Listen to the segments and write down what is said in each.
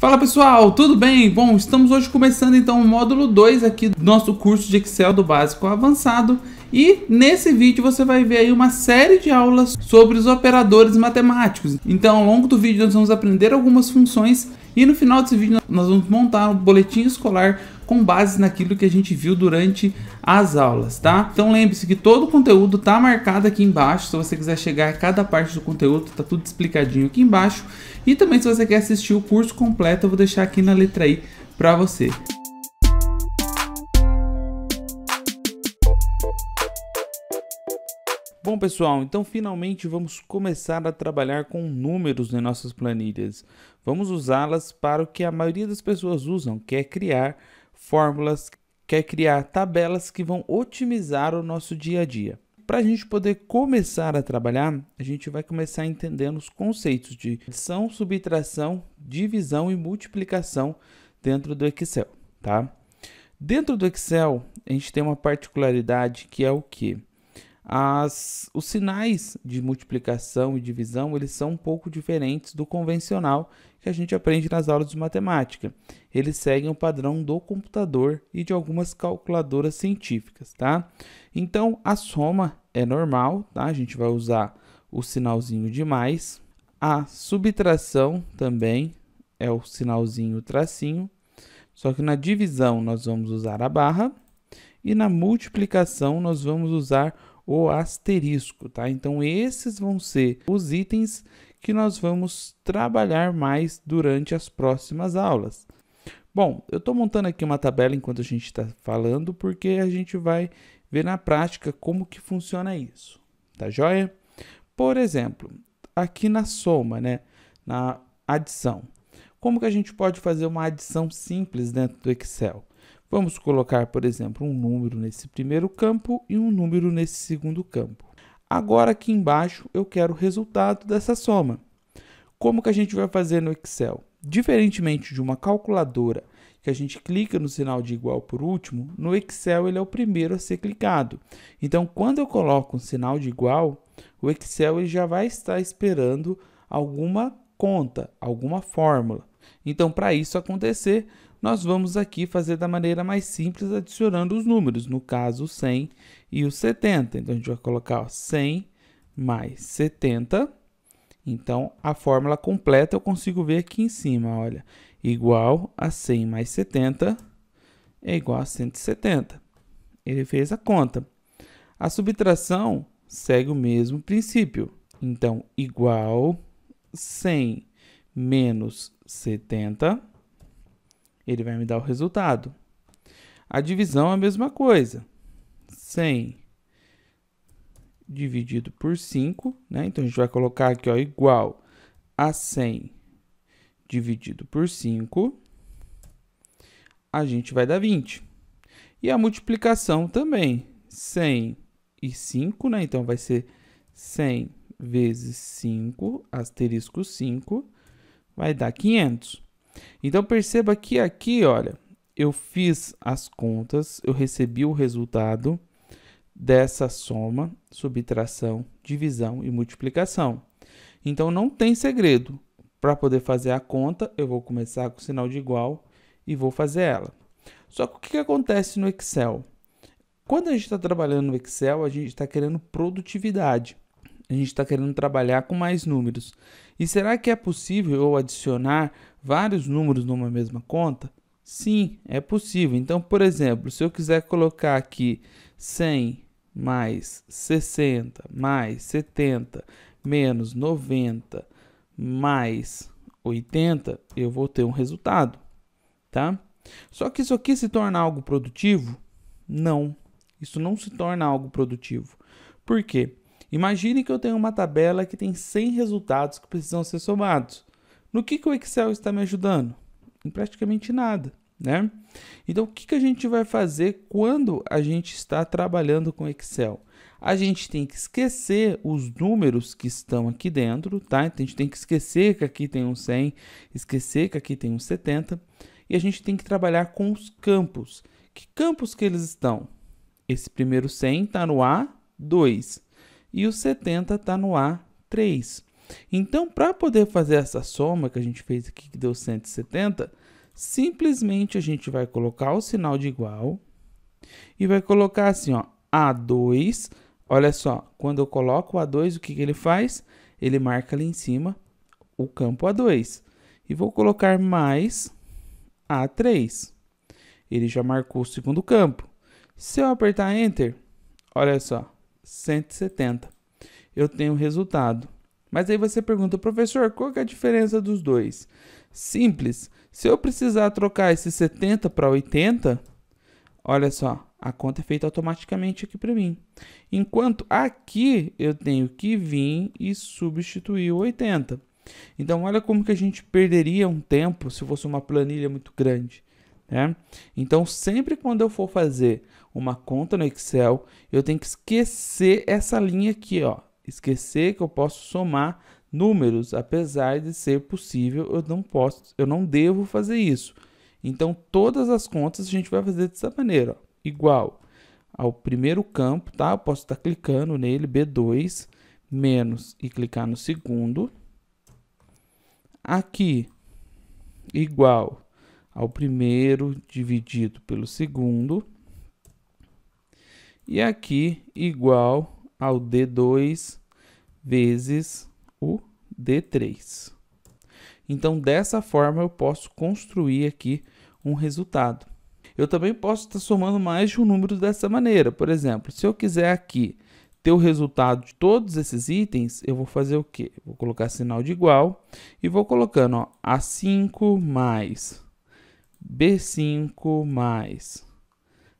Fala pessoal, tudo bem? Bom, estamos hoje começando então o módulo 2 aqui do nosso curso de Excel do básico ao avançado e nesse vídeo você vai ver aí uma série de aulas sobre os operadores matemáticos. Então ao longo do vídeo nós vamos aprender algumas funções e no final desse vídeo nós vamos montar um boletim escolar com base naquilo que a gente viu durante as aulas, tá? Então lembre-se que todo o conteúdo tá marcado aqui embaixo, se você quiser chegar a cada parte do conteúdo, tá tudo explicadinho aqui embaixo. E também se você quer assistir o curso completo, eu vou deixar aqui na letra I para você. Bom, pessoal, então finalmente vamos começar a trabalhar com números em nossas planilhas. Vamos usá-las para o que a maioria das pessoas usam, que é criar fórmulas, quer criar tabelas que vão otimizar o nosso dia a dia. Para a gente poder começar a trabalhar, a gente vai começar entendendo os conceitos de adição, subtração, divisão e multiplicação dentro do Excel, tá? Dentro do Excel, a gente tem uma particularidade que é o que? As, os sinais de multiplicação e divisão eles são um pouco diferentes do convencional que a gente aprende nas aulas de matemática. Eles seguem o padrão do computador e de algumas calculadoras científicas, tá? Então, a soma é normal, tá? A gente vai usar o sinalzinho de mais. A subtração também é o sinalzinho tracinho. Só que na divisão nós vamos usar a barra e na multiplicação nós vamos usar o asterisco, tá? Então esses vão ser os itens que nós vamos trabalhar mais durante as próximas aulas. Bom, eu estou montando aqui uma tabela enquanto a gente está falando, porque a gente vai ver na prática como que funciona isso, tá joia? Por exemplo, aqui na soma, né, na adição. Como que a gente pode fazer uma adição simples dentro do Excel? Vamos colocar, por exemplo, um número nesse primeiro campo e um número nesse segundo campo. Agora aqui embaixo eu quero o resultado dessa soma. Como que a gente vai fazer no Excel? Diferentemente de uma calculadora que a gente clica no sinal de igual por último, no Excel ele é o primeiro a ser clicado. Então, quando eu coloco um sinal de igual, o Excel ele já vai estar esperando alguma conta, alguma fórmula. Então, para isso acontecer, nós vamos aqui fazer da maneira mais simples adicionando os números, no caso 100 e o 70. Então, a gente vai colocar ó, 100 mais 70. Então, a fórmula completa eu consigo ver aqui em cima, olha, igual a 100 mais 70 é igual a 170. Ele fez a conta. A subtração segue o mesmo princípio. Então, igual 100 menos 70 ele vai me dar o resultado. A divisão é a mesma coisa. 100 dividido por 5, né? Então, a gente vai colocar aqui, ó, igual a 100 dividido por 5, a gente vai dar 20. E a multiplicação também, 100 e 5, né? Então, vai ser 100 vezes 5, asterisco 5, vai dar 500. Então perceba que aqui, olha, eu fiz as contas, eu recebi o resultado dessa soma, subtração, divisão e multiplicação. Então não tem segredo. Para poder fazer a conta, eu vou começar com o sinal de igual e vou fazer ela. Só que o que acontece no Excel? Quando a gente está trabalhando no Excel, a gente está querendo produtividade. A gente está querendo trabalhar com mais números. E será que é possível eu adicionar vários números numa mesma conta? Sim, é possível. Então, por exemplo, se eu quiser colocar aqui 100 mais 60 mais 70 menos 90 mais 80, eu vou ter um resultado, tá? Só que isso aqui se torna algo produtivo? Não, isso não se torna algo produtivo. Por quê? Imagine que eu tenho uma tabela que tem 100 resultados que precisam ser somados. No que, que o Excel está me ajudando? Em praticamente nada. Né? Então, o que, que a gente vai fazer quando a gente está trabalhando com Excel? A gente tem que esquecer os números que estão aqui dentro, tá? Então, a gente tem que esquecer que aqui tem um 100, esquecer que aqui tem um 70, e a gente tem que trabalhar com os campos. Que campos que eles estão? Esse primeiro 100 está no A2 e o 70 está no A3. Então, para poder fazer essa soma que a gente fez aqui, que deu 170, simplesmente a gente vai colocar o sinal de igual e vai colocar assim, ó, A2. Olha só, quando eu coloco o A2, o que, que ele faz? Ele marca ali em cima o campo A2. E vou colocar mais A3. Ele já marcou o segundo campo. Se eu apertar Enter, olha só, 170. Eu tenho o resultado. Mas aí você pergunta, professor, qual é a diferença dos dois? Simples. Se eu precisar trocar esse 70 para 80, olha só, a conta é feita automaticamente aqui para mim. Enquanto aqui eu tenho que vir e substituir o 80. Então, olha como que a gente perderia um tempo se fosse uma planilha muito grande. Né? Então, sempre quando eu for fazer uma conta no Excel, eu tenho que esquecer essa linha aqui, ó, esquecer que eu posso somar números, apesar de ser possível, eu não posso, eu não devo fazer isso. Então todas as contas a gente vai fazer dessa maneira, ó, igual ao primeiro campo, tá? Eu posso estar clicando nele B2 menos e clicar no segundo. Aqui igual ao primeiro dividido pelo segundo. E aqui igual ao D2 vezes o D3. Então, dessa forma, eu posso construir aqui um resultado. Eu também posso estar somando mais de um número dessa maneira. Por exemplo, se eu quiser aqui ter o resultado de todos esses itens, eu vou fazer o quê? Vou colocar sinal de igual e vou colocando ó, A5 mais B5 mais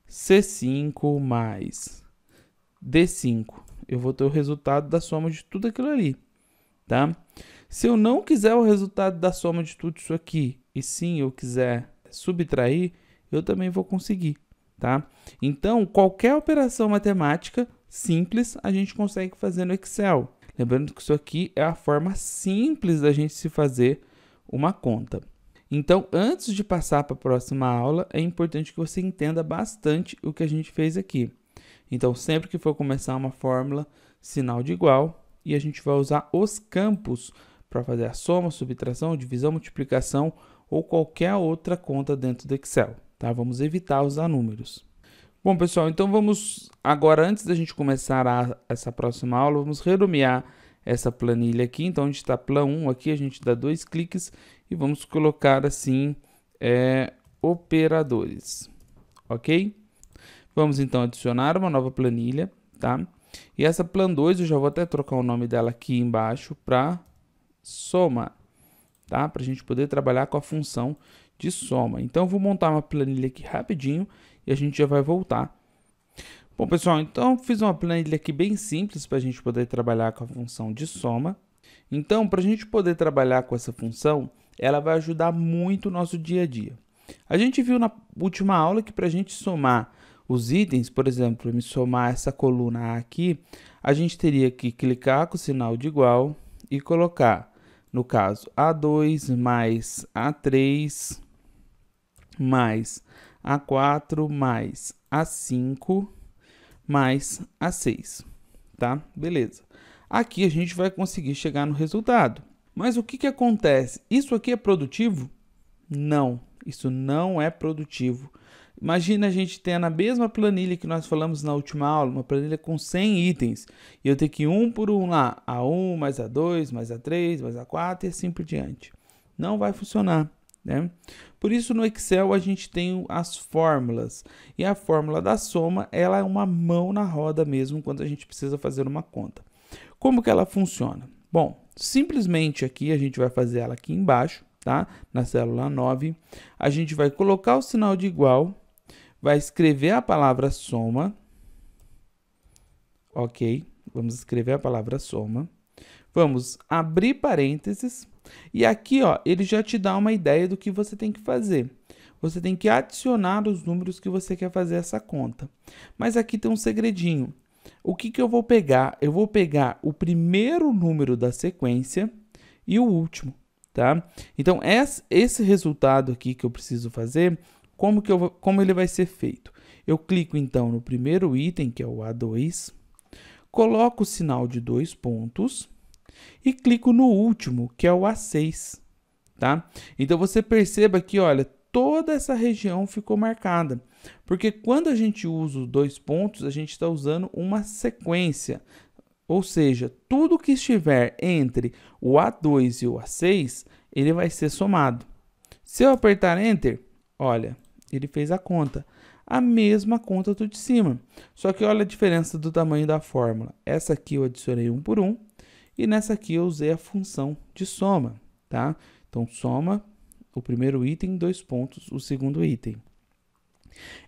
C5 mais D5. Eu vou ter o resultado da soma de tudo aquilo ali, tá? Se eu não quiser o resultado da soma de tudo isso aqui, e sim eu quiser subtrair, eu também vou conseguir, tá? Então, qualquer operação matemática simples a gente consegue fazer no Excel. Lembrando que isso aqui é a forma simples da gente se fazer uma conta. Então, antes de passar para a próxima aula, é importante que você entenda bastante o que a gente fez aqui. Então, sempre que for começar uma fórmula, sinal de igual, e a gente vai usar os campos para fazer a soma, subtração, divisão, multiplicação ou qualquer outra conta dentro do Excel. Tá? Vamos evitar usar números. Bom, pessoal, então vamos agora, antes da gente começar a, essa próxima aula, vamos renomear essa planilha aqui. Então, a gente está plan 1 aqui, a gente dá dois cliques e vamos colocar assim, é, operadores, ok? Vamos então adicionar uma nova planilha, tá? E essa plan 2, eu já vou até trocar o nome dela aqui embaixo para soma, tá? Para a gente poder trabalhar com a função de soma. Então, eu vou montar uma planilha aqui rapidinho e a gente já vai voltar. Bom, pessoal, então fiz uma planilha aqui bem simples para a gente poder trabalhar com a função de soma. Então, para a gente poder trabalhar com essa função, ela vai ajudar muito o nosso dia a dia. A gente viu na última aula que para a gente somar os itens, por exemplo, para me somar essa coluna A aqui, a gente teria que clicar com o sinal de igual e colocar, no caso, A2 mais A3 mais A4 mais A5 mais A6, tá? Beleza. Aqui a gente vai conseguir chegar no resultado. Mas o que, que acontece? Isso aqui é produtivo? Não, isso não é produtivo. Imagina a gente ter na mesma planilha que nós falamos na última aula, uma planilha com 100 itens, e eu ter que ir um por um lá, A1, mais A2, mais A3, mais A4 e assim por diante. Não vai funcionar, né? Por isso no Excel a gente tem as fórmulas, e a fórmula da soma, ela é uma mão na roda mesmo quando a gente precisa fazer uma conta. Como que ela funciona? Bom, simplesmente aqui a gente vai fazer ela aqui embaixo, tá? Na célula 9, a gente vai colocar o sinal de igual vai escrever a palavra soma. Ok, vamos escrever a palavra soma. Vamos abrir parênteses. E aqui, ó, ele já te dá uma ideia do que você tem que fazer. Você tem que adicionar os números que você quer fazer essa conta. Mas aqui tem um segredinho. O que, que eu vou pegar? Eu vou pegar o primeiro número da sequência e o último, tá? Então, esse resultado aqui que eu preciso fazer como, que eu, como ele vai ser feito? Eu clico então no primeiro item, que é o A2, coloco o sinal de dois pontos e clico no último, que é o A6. Tá? Então você perceba que, olha, toda essa região ficou marcada. Porque quando a gente usa os dois pontos, a gente está usando uma sequência. Ou seja, tudo que estiver entre o A2 e o A6, ele vai ser somado. Se eu apertar Enter, olha, ele fez a conta. A mesma conta do de cima. Só que olha a diferença do tamanho da fórmula. Essa aqui eu adicionei um por um. E nessa aqui eu usei a função de soma. Tá? Então, soma o primeiro item, dois pontos, o segundo item.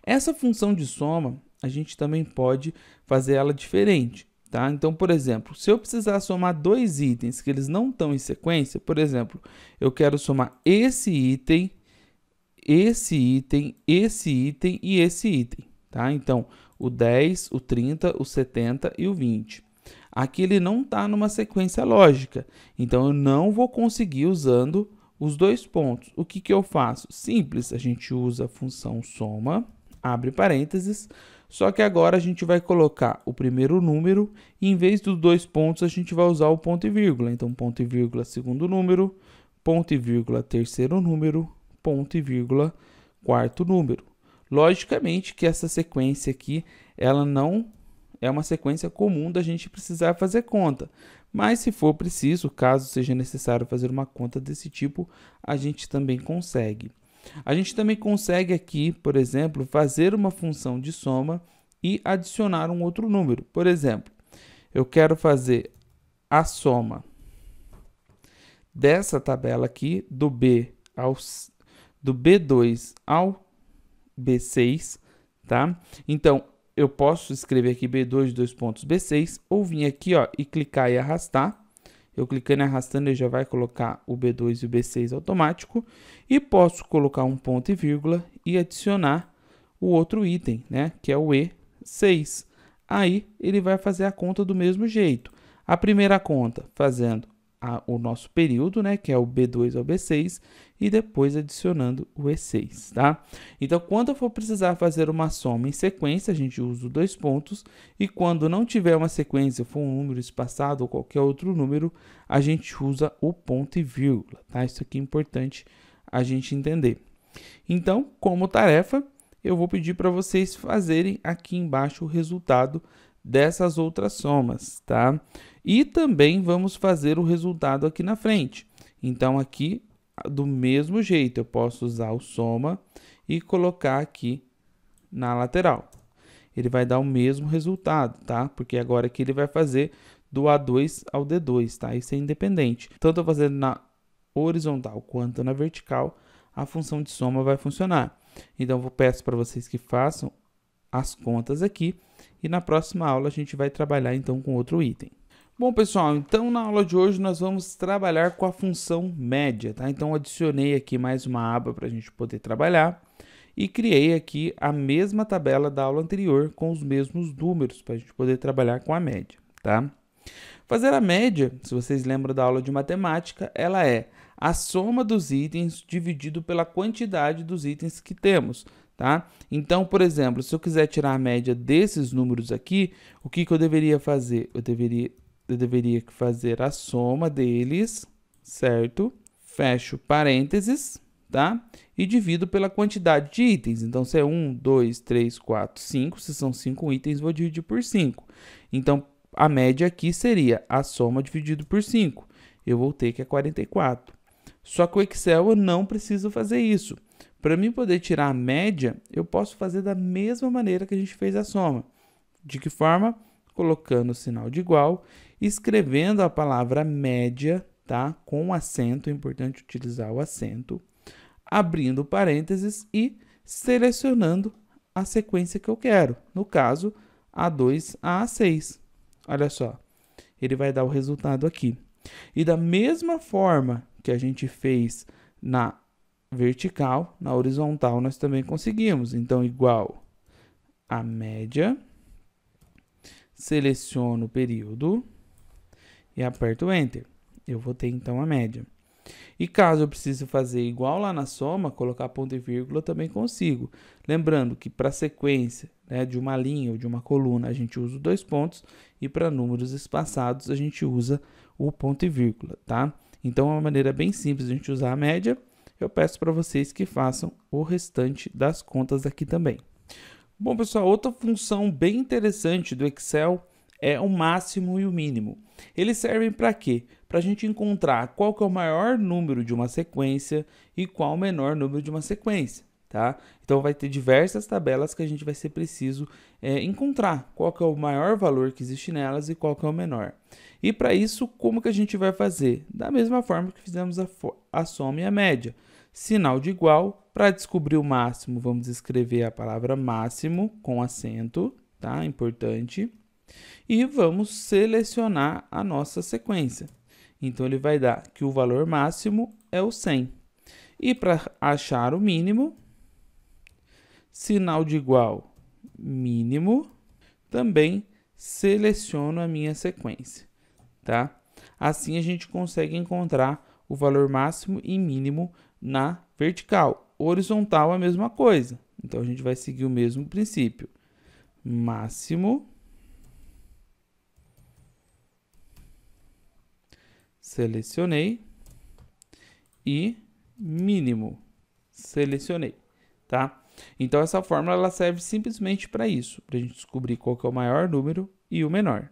Essa função de soma, a gente também pode fazer ela diferente. Tá? Então, por exemplo, se eu precisar somar dois itens que eles não estão em sequência, por exemplo, eu quero somar esse item esse item, esse item e esse item, tá? Então, o 10, o 30, o 70 e o 20. Aqui ele não está numa sequência lógica, então eu não vou conseguir usando os dois pontos. O que, que eu faço? Simples, a gente usa a função soma, abre parênteses, só que agora a gente vai colocar o primeiro número e em vez dos dois pontos a gente vai usar o ponto e vírgula. Então, ponto e vírgula, segundo número, ponto e vírgula, terceiro número, ponto e vírgula, quarto número. Logicamente que essa sequência aqui, ela não é uma sequência comum da gente precisar fazer conta. Mas se for preciso, caso seja necessário fazer uma conta desse tipo, a gente também consegue. A gente também consegue aqui, por exemplo, fazer uma função de soma e adicionar um outro número. Por exemplo, eu quero fazer a soma dessa tabela aqui, do B ao, do B2 ao B6, tá? Então, eu posso escrever aqui B2, dois pontos, B6, ou vir aqui, ó, e clicar e arrastar. Eu clicando e arrastando, ele já vai colocar o B2 e o B6 automático. E posso colocar um ponto e vírgula e adicionar o outro item, né? Que é o E6. Aí, ele vai fazer a conta do mesmo jeito. A primeira conta fazendo a, o nosso período, né, que é o B2 ao B6, e depois adicionando o E6, tá? Então, quando eu for precisar fazer uma soma em sequência, a gente usa dois pontos, e quando não tiver uma sequência, for um número espaçado ou qualquer outro número, a gente usa o ponto e vírgula, tá? Isso aqui é importante a gente entender. Então, como tarefa, eu vou pedir para vocês fazerem aqui embaixo o resultado dessas outras somas, tá? E também vamos fazer o resultado aqui na frente. Então, aqui, do mesmo jeito, eu posso usar o soma e colocar aqui na lateral. Ele vai dar o mesmo resultado, tá? Porque agora aqui ele vai fazer do A2 ao D2, tá? Isso é independente. Tanto fazendo na horizontal quanto na vertical, a função de soma vai funcionar. Então, eu peço para vocês que façam as contas aqui e na próxima aula a gente vai trabalhar então com outro item. Bom, pessoal, então na aula de hoje nós vamos trabalhar com a função média, tá? Então adicionei aqui mais uma aba para a gente poder trabalhar e criei aqui a mesma tabela da aula anterior com os mesmos números para a gente poder trabalhar com a média, tá? Fazer a média, se vocês lembram da aula de matemática, ela é a soma dos itens dividido pela quantidade dos itens que temos tá? Então, por exemplo, se eu quiser tirar a média desses números aqui, o que, que eu deveria fazer? Eu deveria, eu deveria fazer a soma deles, certo? Fecho parênteses, tá? E divido pela quantidade de itens. Então, se é 1, 2, 3, 4, 5, se são 5 itens, vou dividir por 5. Então, a média aqui seria a soma dividido por 5. Eu vou ter que é 44. Só que o Excel eu não preciso fazer isso. Para mim poder tirar a média, eu posso fazer da mesma maneira que a gente fez a soma. De que forma? Colocando o sinal de igual, escrevendo a palavra média, tá? Com acento, é importante utilizar o acento, abrindo parênteses e selecionando a sequência que eu quero. No caso, A2 a A6. Olha só, ele vai dar o resultado aqui. E da mesma forma que a gente fez na vertical, na horizontal nós também conseguimos. Então, igual a média, seleciono o período e aperto Enter. Eu vou ter então a média. E caso eu precise fazer igual lá na soma, colocar ponto e vírgula, também consigo. Lembrando que para sequência né, de uma linha ou de uma coluna, a gente usa dois pontos e para números espaçados, a gente usa o ponto e vírgula, tá? Então, é uma maneira bem simples de a gente usar a média eu peço para vocês que façam o restante das contas aqui também. Bom, pessoal, outra função bem interessante do Excel é o máximo e o mínimo. Eles servem para quê? Para a gente encontrar qual que é o maior número de uma sequência e qual o menor número de uma sequência. Tá? Então vai ter diversas tabelas que a gente vai ser preciso é, encontrar qual que é o maior valor que existe nelas e qual que é o menor. E para isso, como que a gente vai fazer? Da mesma forma que fizemos a, a soma e a média. Sinal de igual, para descobrir o máximo, vamos escrever a palavra máximo com acento, tá? Importante. E vamos selecionar a nossa sequência. Então ele vai dar que o valor máximo é o 100. E para achar o mínimo, sinal de igual mínimo, também seleciono a minha sequência, tá? Assim a gente consegue encontrar o valor máximo e mínimo na vertical. Horizontal a mesma coisa. Então a gente vai seguir o mesmo princípio. Máximo selecionei e mínimo selecionei, tá? Então essa fórmula ela serve simplesmente para isso, para a gente descobrir qual que é o maior número e o menor.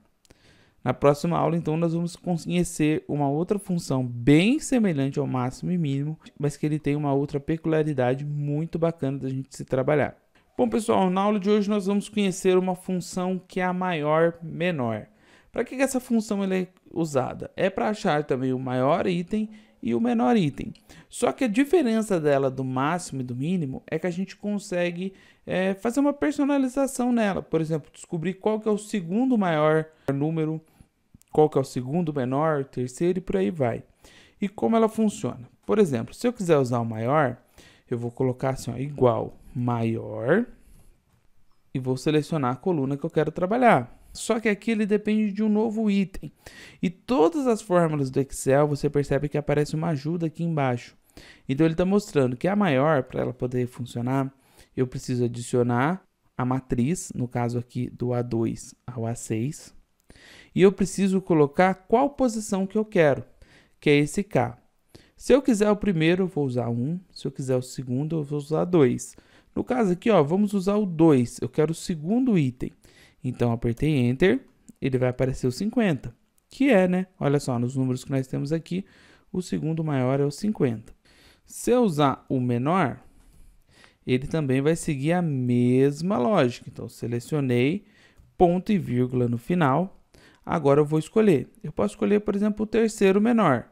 Na próxima aula, então, nós vamos conhecer uma outra função bem semelhante ao máximo e mínimo, mas que ele tem uma outra peculiaridade muito bacana da gente se trabalhar. Bom, pessoal, na aula de hoje nós vamos conhecer uma função que é a maior menor. Para que essa função é usada? É para achar também o maior item e o menor item. Só que a diferença dela do máximo e do mínimo é que a gente consegue é, fazer uma personalização nela. Por exemplo, descobrir qual que é o segundo maior número, qual que é o segundo menor, terceiro e por aí vai. E como ela funciona? Por exemplo, se eu quiser usar o maior, eu vou colocar assim, ó, igual maior e vou selecionar a coluna que eu quero trabalhar. Só que aqui ele depende de um novo item. E todas as fórmulas do Excel, você percebe que aparece uma ajuda aqui embaixo. Então ele está mostrando que a maior, para ela poder funcionar, eu preciso adicionar a matriz, no caso aqui do A2 ao A6. E eu preciso colocar qual posição que eu quero, que é esse K. Se eu quiser o primeiro, eu vou usar 1. Se eu quiser o segundo, eu vou usar 2. No caso aqui, ó, vamos usar o 2. Eu quero o segundo item. Então, apertei Enter, ele vai aparecer o 50, que é, né? Olha só, nos números que nós temos aqui, o segundo maior é o 50. Se eu usar o menor, ele também vai seguir a mesma lógica. Então, selecionei ponto e vírgula no final. Agora eu vou escolher. Eu posso escolher, por exemplo, o terceiro menor.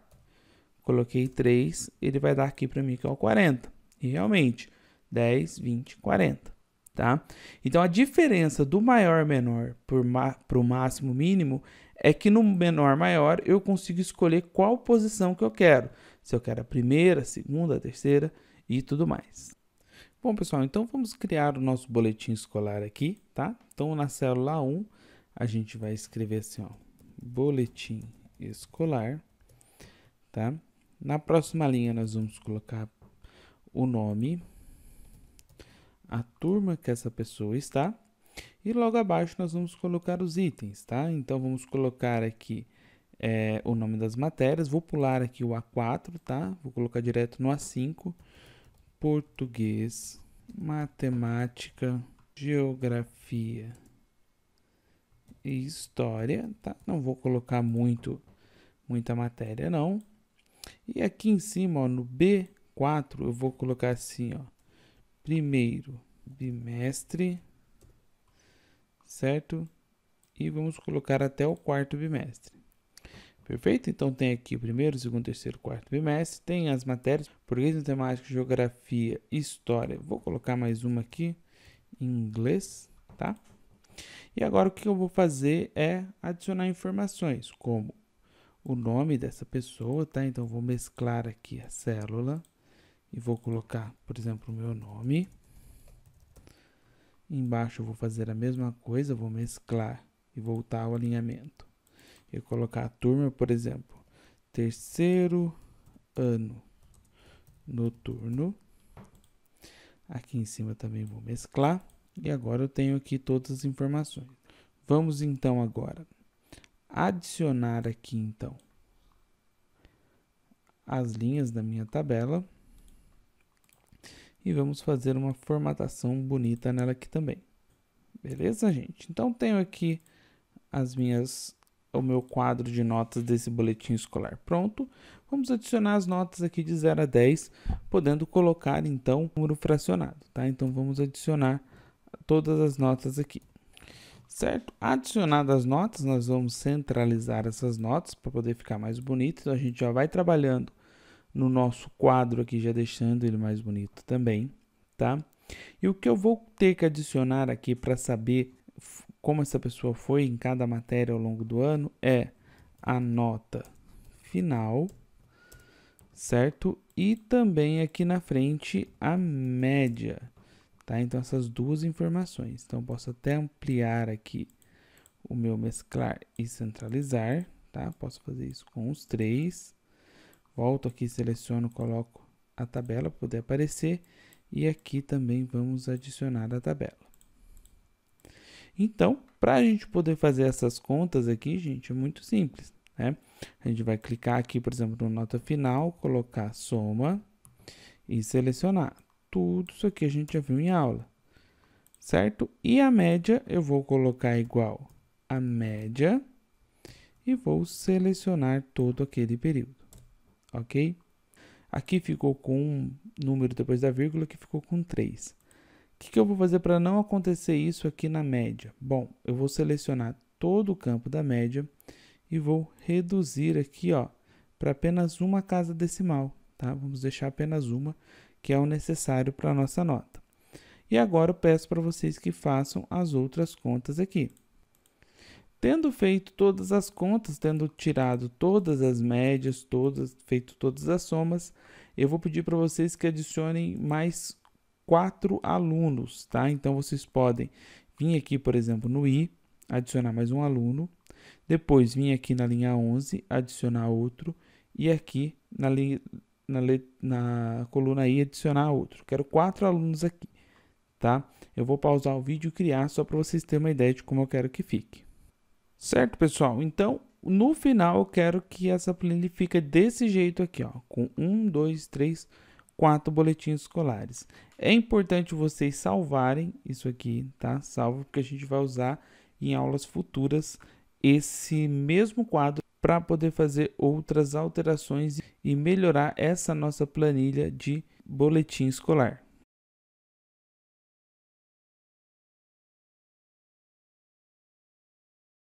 Coloquei 3, ele vai dar aqui para mim que é o 40. E realmente, 10, 20, 40 tá? Então a diferença do maior menor para o máximo mínimo é que no menor maior eu consigo escolher qual posição que eu quero. Se eu quero a primeira, a segunda, a terceira e tudo mais. Bom, pessoal, então vamos criar o nosso boletim escolar aqui, tá? Então na célula 1 a gente vai escrever assim, ó, boletim escolar, tá? Na próxima linha nós vamos colocar o nome a turma que essa pessoa está. E logo abaixo nós vamos colocar os itens, tá? Então vamos colocar aqui é, o nome das matérias. Vou pular aqui o A4, tá? Vou colocar direto no A5. Português, matemática, geografia e história, tá? Não vou colocar muito, muita matéria, não. E aqui em cima, ó, no B4, eu vou colocar assim, ó primeiro bimestre, certo? E vamos colocar até o quarto bimestre. Perfeito? Então tem aqui o primeiro, segundo, terceiro, quarto bimestre. Tem as matérias: português, matemática, geografia, história. Vou colocar mais uma aqui, inglês, tá? E agora o que eu vou fazer é adicionar informações, como o nome dessa pessoa, tá? Então vou mesclar aqui a célula e vou colocar, por exemplo, o meu nome. Embaixo eu vou fazer a mesma coisa, vou mesclar e voltar ao alinhamento. e colocar a turma, por exemplo, terceiro ano noturno. Aqui em cima também vou mesclar e agora eu tenho aqui todas as informações. Vamos então agora adicionar aqui então as linhas da minha tabela e vamos fazer uma formatação bonita nela aqui também. Beleza, gente? Então tenho aqui as minhas o meu quadro de notas desse boletim escolar pronto. Vamos adicionar as notas aqui de 0 a 10, podendo colocar então o número fracionado, tá? Então vamos adicionar todas as notas aqui. Certo? Adicionadas as notas, nós vamos centralizar essas notas para poder ficar mais bonito. Então a gente já vai trabalhando no nosso quadro aqui, já deixando ele mais bonito também, tá? E o que eu vou ter que adicionar aqui para saber como essa pessoa foi em cada matéria ao longo do ano é a nota final, certo? E também aqui na frente a média, tá? Então essas duas informações. Então posso até ampliar aqui o meu mesclar e centralizar, tá? Posso fazer isso com os três. Volto aqui, seleciono, coloco a tabela para poder aparecer e aqui também vamos adicionar a tabela. Então, para a gente poder fazer essas contas aqui, gente, é muito simples, né? A gente vai clicar aqui, por exemplo, no nota final, colocar soma e selecionar. Tudo isso aqui a gente já viu em aula, certo? E a média eu vou colocar igual a média e vou selecionar todo aquele período ok? Aqui ficou com um número depois da vírgula, que ficou com 3. O que, que eu vou fazer para não acontecer isso aqui na média? Bom, eu vou selecionar todo o campo da média e vou reduzir aqui ó, para apenas uma casa decimal. Tá? Vamos deixar apenas uma, que é o necessário para a nossa nota. E agora eu peço para vocês que façam as outras contas aqui. Tendo feito todas as contas, tendo tirado todas as médias, todas, feito todas as somas, eu vou pedir para vocês que adicionem mais quatro alunos, tá? Então vocês podem vir aqui, por exemplo, no i, adicionar mais um aluno, depois vir aqui na linha 11, adicionar outro e aqui na linha na, na coluna i adicionar outro. Quero quatro alunos aqui, tá? Eu vou pausar o vídeo e criar só para vocês terem uma ideia de como eu quero que fique. Certo, pessoal? Então, no final, eu quero que essa planilha fique desse jeito aqui, ó, com um, dois, três, quatro boletins escolares. É importante vocês salvarem isso aqui, tá? Salvo, porque a gente vai usar em aulas futuras esse mesmo quadro para poder fazer outras alterações e melhorar essa nossa planilha de boletim escolar.